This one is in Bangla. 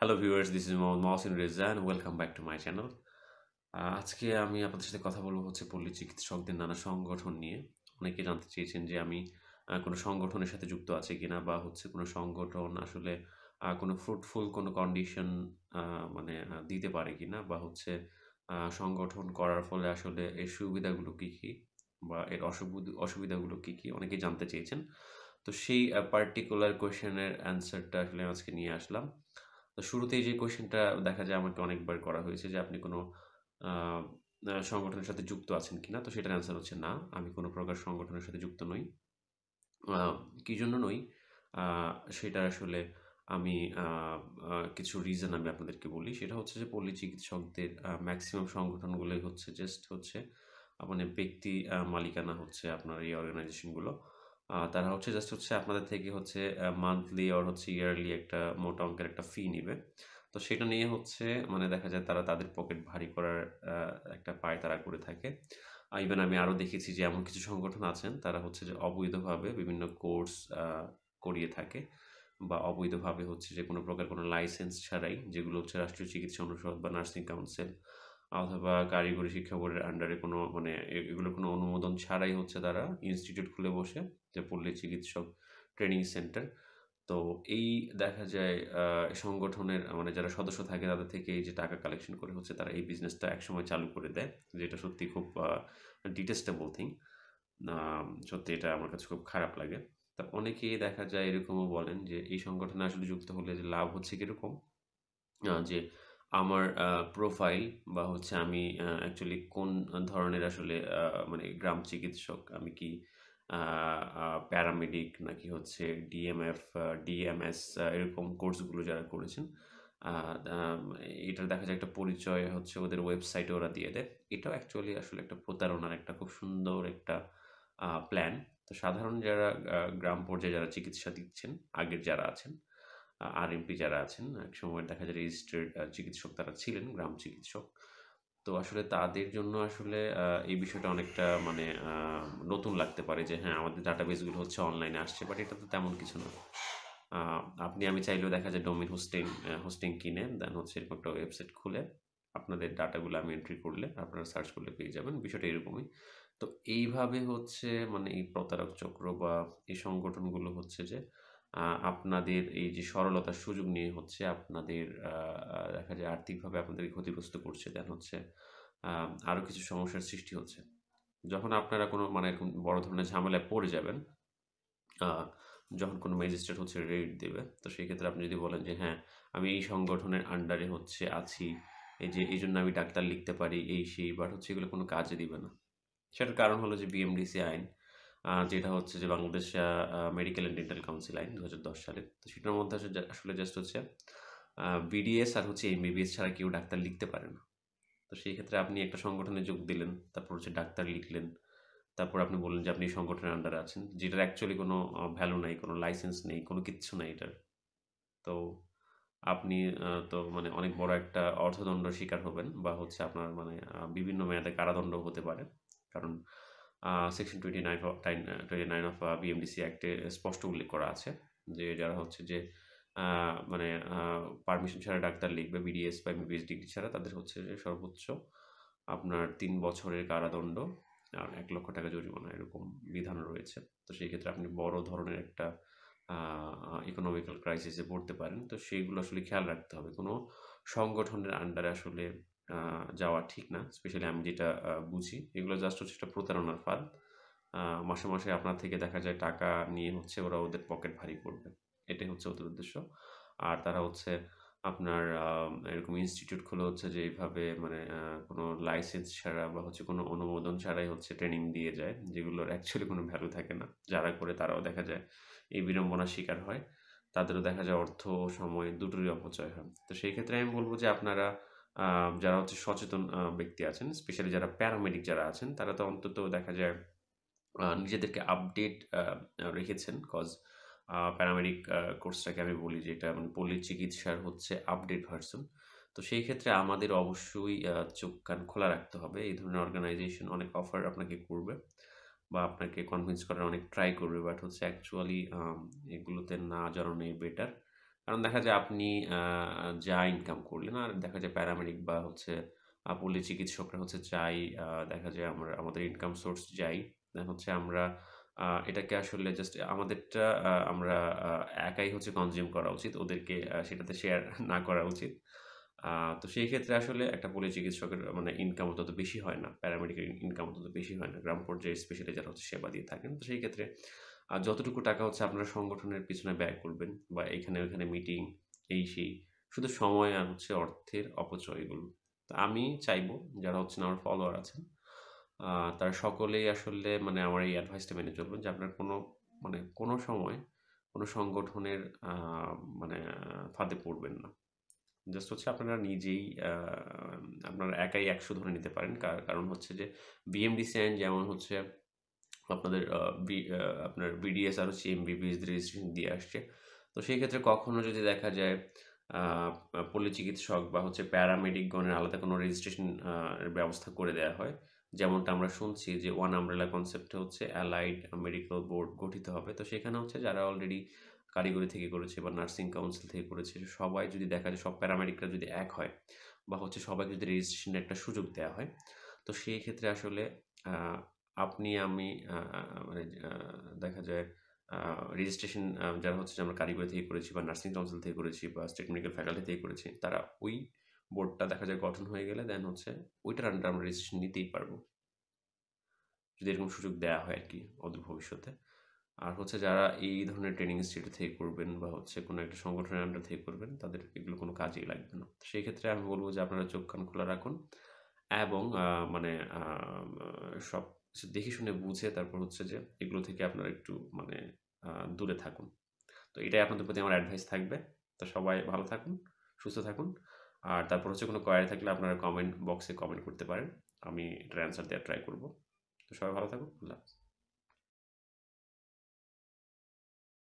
hello viewers this is Mohammad Mohsin Rezan welcome back to my channel আজকে আমি আপনাদের সাথে কথা বলবো হচ্ছে পল্লী চিকিৎসকদের নানা সংগঠন নিয়ে অনেকে জানতে চেয়েছেন যে আমি কোনো সংগঠনের সাথে যুক্ত আছে কিনা বা হচ্ছে কোনো সংগঠন আসলে কোনো ফ্রুটফুল কোনো কন্ডিশন মানে দিতে পারে কি না বা হচ্ছে সংগঠন করার ফলে আসলে এর সুবিধাগুলো কী কী বা এর অসুবিধাগুলো কী কী অনেকে জানতে চেয়েছেন তো সেই পার্টিকুলার কোয়েশনের অ্যান্সারটা আসলে আজকে নিয়ে আসলাম তো শুরুতেই যে কোয়েশ্চেনটা দেখা যায় আমাকে অনেকবার করা হয়েছে যে আপনি কোনো সংগঠনের সাথে যুক্ত আছেন কিনা তো সেটার অ্যান্সার হচ্ছে না আমি কোনো প্রকার সংগঠনের সাথে যুক্ত নই কী জন্য নই সেটা আসলে আমি কিছু রিজন আমি আপনাদেরকে বলি সেটা হচ্ছে যে পল্লী চিকিৎসকদের ম্যাক্সিমাম সংগঠনগুলোই হচ্ছে জাস্ট হচ্ছে মানে ব্যক্তি মালিকানা হচ্ছে আপনার এই অর্গানাইজেশনগুলো তারা হচ্ছে জাস্ট হচ্ছে আপনাদের থেকে হচ্ছে মান্থলি অর হচ্ছে ইয়ারলি একটা মোটা অঙ্কের একটা ফি নেবে তো সেটা নিয়ে হচ্ছে মানে দেখা যায় তারা তাদের পকেট ভারী করার একটা পায় তারা করে থাকে ইভেন আমি আরও দেখেছি যে এমন কিছু সংগঠন আছেন তারা হচ্ছে যে অবৈধভাবে বিভিন্ন কোর্স করিয়ে থাকে বা অবৈধভাবে হচ্ছে যে কোনো প্রকার কোনো লাইসেন্স ছাড়াই যেগুলো হচ্ছে রাষ্ট্রীয় চিকিৎসা অনুষদ বা নার্সিং কাউন্সিল অথবা কারিগরি শিক্ষা বোর্ডের আন্ডারে কোনো মানে এগুলোর কোনো অনুমোদন ছাড়াই হচ্ছে তারা ইনস্টিটিউট খুলে বসে যে পল্লী চিকিৎসক ট্রেনিং সেন্টার তো এই দেখা যায় সংগঠনের মানে যারা সদস্য থাকে তাদের থেকে এই যে টাকা কালেকশন করে হচ্ছে তারা এই বিজনেসটা একসময় চালু করে দেয় যেটা সত্যি খুব ডিটেস্টেবল থিং সত্যি এটা আমার কাছে খুব খারাপ লাগে তা অনেকেই দেখা যায় এরকমও বলেন যে এই সংগঠনে আসলে যুক্ত হলে যে লাভ হচ্ছে কীরকম যে আমার প্রোফাইল বা হচ্ছে আমি অ্যাকচুয়ালি কোন ধরনের আসলে মানে গ্রাম চিকিৎসক আমি কি প্যারামেডিক নাকি হচ্ছে ডিএমএফ ডিএমএস এরকম কোর্সগুলো যারা করেছেন এটা দেখা যায় একটা পরিচয় হচ্ছে ওদের ওয়েবসাইটে ওরা দিয়ে দেয় এটাও অ্যাকচুয়ালি আসলে একটা প্রতারণার একটা খুব সুন্দর একটা প্ল্যান তো সাধারণ যারা গ্রাম পর্যায়ে যারা চিকিৎসা দিচ্ছেন আগের যারা আছেন আর এমপি যারা আছেন এক সময় দেখা যায় রেজিস্টার্ড চিকিৎসক তারা ছিলেন গ্রাম চিকিৎসক তো আসলে তাদের জন্য আসলে এই বিষয়টা অনেকটা মানে নতুন লাগতে পারে যে হ্যাঁ আমাদের ডাটাবেসগুলো হচ্ছে অনলাইনে আসছে বাট এটা তো তেমন কিছু না আপনি আমি চাইলেও দেখা যায় ডোমিন হোস্টিং হোস্টিং কিনে দেন হচ্ছে এরকম একটা ওয়েবসাইট খুলে আপনাদের ডাটাগুলো আমি এন্ট্রি করলে আপনারা সার্চ করলে পেয়ে যাবেন বিষয়টা এরকমই তো এইভাবে হচ্ছে মানে এই প্রতারক চক্র বা এই সংগঠনগুলো হচ্ছে যে আপনাদের এই যে সরলতার সুযোগ নিয়ে হচ্ছে আপনাদের দেখা যায় আর্থিকভাবে আপনাদেরকে ক্ষতিগ্রস্ত করছে দেন হচ্ছে আরও কিছু সমস্যার সৃষ্টি হচ্ছে যখন আপনারা কোনো মানে বড় ধরনের ঝামেলায় পড়ে যাবেন যখন কোনো ম্যাজিস্ট্রেট হচ্ছে রেড দেবে তো সেই ক্ষেত্রে আপনি যদি বলেন যে হ্যাঁ আমি এই সংগঠনের আন্ডারে হচ্ছে আছি এই যে এই জন্য আমি ডাক্তার লিখতে পারি এই সেই বাট হচ্ছে এগুলো কোনো কাজে দিবে না সেটার কারণ হলো যে বিএমডিসি আইন যেটা হচ্ছে যে Bangladesh medical and dental council আইন দু হাজার দশ সালে তো সেটার মধ্যে আসলে জাস্ট হচ্ছে বিডিএস আর হচ্ছে এমবিবিএস ছাড়া কেউ ডাক্তার লিখতে পারে না তো সেই ক্ষেত্রে আপনি একটা সংগঠনে যোগ দিলেন তারপর হচ্ছে ডাক্তার লিখলেন তারপর আপনি বললেন যে আপনি সংগঠনের আন্ডারে আছেন যেটার অ্যাকচুয়ালি কোনো ভ্যালু নাই কোনো লাইসেন্স নেই কোনো কিচ্ছু নাই এটার তো আপনি তো মানে অনেক বড় একটা অর্থদণ্ড শিকার হবেন বা হচ্ছে আপনার মানে বিভিন্ন মেয়াদে কারাদণ্ড হতে পারে কারণ section twenty nine twenty nine of BMDC অ্যাক্টে স্পষ্ট উল্লেখ করা আছে যে যারা হচ্ছে যে মানে পারমিশন ছাড়া ডাক্তার লিখবে বিডিএস বা এমবিবিএস ডিগ্রি ছাড়া তাদের হচ্ছে যে সর্বোচ্চ আপনার তিন বছরের কারাদণ্ড আর এক লক্ষ টাকা জরিমানা এরকম বিধান রয়েছে তো সেই ক্ষেত্রে আপনি বড় ধরনের একটা ইকোনমিক্যাল ক্রাইসিসে পড়তে পারেন তো সেইগুলো আসলে খেয়াল রাখতে হবে কোনো সংগঠনের আন্ডারে আসলে যাওয়া ঠিক না স্পেশালি আমি যেটা বুঝি এগুলো জাস্ট হচ্ছে একটা প্রতারণার ফাঁদ মাসে মাসে আপনার থেকে দেখা যায় টাকা নিয়ে হচ্ছে ওরা ওদের পকেট ভারী করবে এটাই হচ্ছে ওদের উদ্দেশ্য আর তারা হচ্ছে আপনার এরকম ইনস্টিটিউট খুলে হচ্ছে যে এইভাবে মানে কোনো লাইসেন্স ছাড়া বা হচ্ছে কোনো অনুমোদন ছাড়াই হচ্ছে ট্রেনিং দিয়ে যায় যেগুলোর অ্যাকচুয়ালি কোনো ভ্যালু থাকে না যারা করে তারাও দেখা যায় এই বিড়ম্বনার শিকার হয় তাদেরও দেখা যায় অর্থ সময় দুটোরই অপচয় হয় তো সেই ক্ষেত্রে আমি বলবো যে আপনারা যারা হচ্ছে সচেতন ব্যক্তি আছেন স্পেশালি যারা প্যারামেডিক যারা আছেন তারা তো অন্তত দেখা যায় নিজেদেরকে আপডেট রেখেছেন কজ প্যারামেডিক কোর্সটাকে আমি বলি যে এটা মানে পল্লি চিকিৎসার হচ্ছে আপডেট ভার্সন তো সেই ক্ষেত্রে আমাদের অবশ্যই চোখ কান খোলা রাখতে হবে এই ধরনের অর্গানাইজেশন অনেক অফার আপনাকে করবে বা আপনাকে কনভিন্স করার অনেক ট্রাই করবে বাট হচ্ছে অ্যাকচুয়ালি এগুলোতে না জড়ানোই বেটার কারণ দেখা যায় আপনি যা ইনকাম করলেন আর দেখা যায় প্যারামেডিক বা হচ্ছে পল্লী চিকিৎসকরা হচ্ছে চাই দেখা যায় আমরা আমাদের ইনকাম সোর্স যাই হচ্ছে আমরা এটাকে আসলে জাস্ট আমাদেরটা আমরা একাই হচ্ছে কনজিউম করা উচিত ওদেরকে সেটাতে শেয়ার না করা উচিত তো সেই ক্ষেত্রে আসলে একটা পলি চিকিৎসকের মানে ইনকাম তত বেশি হয় না প্যারামেডিকের ইনকাম তত বেশি হয় না গ্রাম পর্যায়ে স্পেশালি যারা হচ্ছে সেবা দিয়ে থাকেন তো সেই ক্ষেত্রে আর যতটুকু টাকা হচ্ছে আপনারা সংগঠনের পিছনে ব্যয় করবেন বা এখানে ওখানে মিটিং এই সেই শুধু সময় আর হচ্ছে অর্থের অপচয় এগুলো তো আমি চাইবো যারা হচ্ছেন আমার ফলোয়ার আছেন তারা সকলেই আসলে মানে আমার এই অ্যাডভাইসটা মেনে চলবেন যে আপনার কোনো মানে কোনো সময় কোনো সংগঠনের মানে ফাঁদে পড়বেন না জাস্ট হচ্ছে আপনারা নিজেই আপনারা একাই একশো ধরে নিতে পারেন কারণ হচ্ছে যে বিএমডিসি আইন যেমন হচ্ছে আপনাদের আপনার বিডিএস আর হচ্ছে এমবিবিএসদের রেজিস্ট্রেশন দিয়ে আসছে তো সেই ক্ষেত্রে কখনও যদি দেখা যায় পল্লী চিকিৎসক বা হচ্ছে প্যারামেডিকগণের আলাদা কোনো রেজিস্ট্রেশন ব্যবস্থা করে দেওয়া হয় যেমনটা আমরা শুনছি যে ওয়ান আমরেলা কনসেপ্টে হচ্ছে অ্যালাইড মেডিকেল বোর্ড গঠিত হবে তো সেখানে হচ্ছে যারা অলরেডি কারিগরি থেকে করেছে বা নার্সিং কাউন্সিল থেকে করেছে সবাই যদি দেখা যায় সব প্যারামেডিকরা যদি এক হয় বা হচ্ছে সবাইকে যদি রেজিস্ট্রেশনের একটা সুযোগ দেওয়া হয় তো সেই ক্ষেত্রে আসলে আপনি আমি মানে দেখা যায় রেজিস্ট্রেশন যারা হচ্ছে আমরা কারিগরি থেকে করেছি বা নার্সিং কাউন্সিল থেকে করেছি বা স্টেট মেডিকেল ফ্যাকাল্টি থেকে করেছি তারা ওই বোর্ডটা দেখা যায় গঠন হয়ে গেলে দেন হচ্ছে ওইটার আন্ডার আমরা রেজিস্ট্রেশন নিতেই পারবো যদি এরকম সুযোগ দেওয়া হয় আর কি অদূর ভবিষ্যতে আর হচ্ছে যারা এই ধরনের ট্রেনিং ইনস্টিটিউট থেকে করবেন বা হচ্ছে কোনো একটা সংগঠনের আন্ডার থেকে করবেন তাদের এগুলো কোনো কাজেই লাগবে না সেই ক্ষেত্রে আমি বলবো যে আপনারা চোখ কান খোলা রাখুন এবং মানে সব দেখে শুনে বুঝে তারপর হচ্ছে যে এগুলো থেকে আপনারা একটু মানে দূরে থাকুন তো এটাই আপনাদের প্রতি আমার অ্যাডভাইস থাকবে তো সবাই ভালো থাকুন সুস্থ থাকুন আর তারপর হচ্ছে কোনো কোয়ারি থাকলে আপনারা কমেন্ট বক্সে কমেন্ট করতে পারেন আমি এটার অ্যান্সার দেওয়ার ট্রাই করব তো সবাই ভালো থাকুন আল্লাহ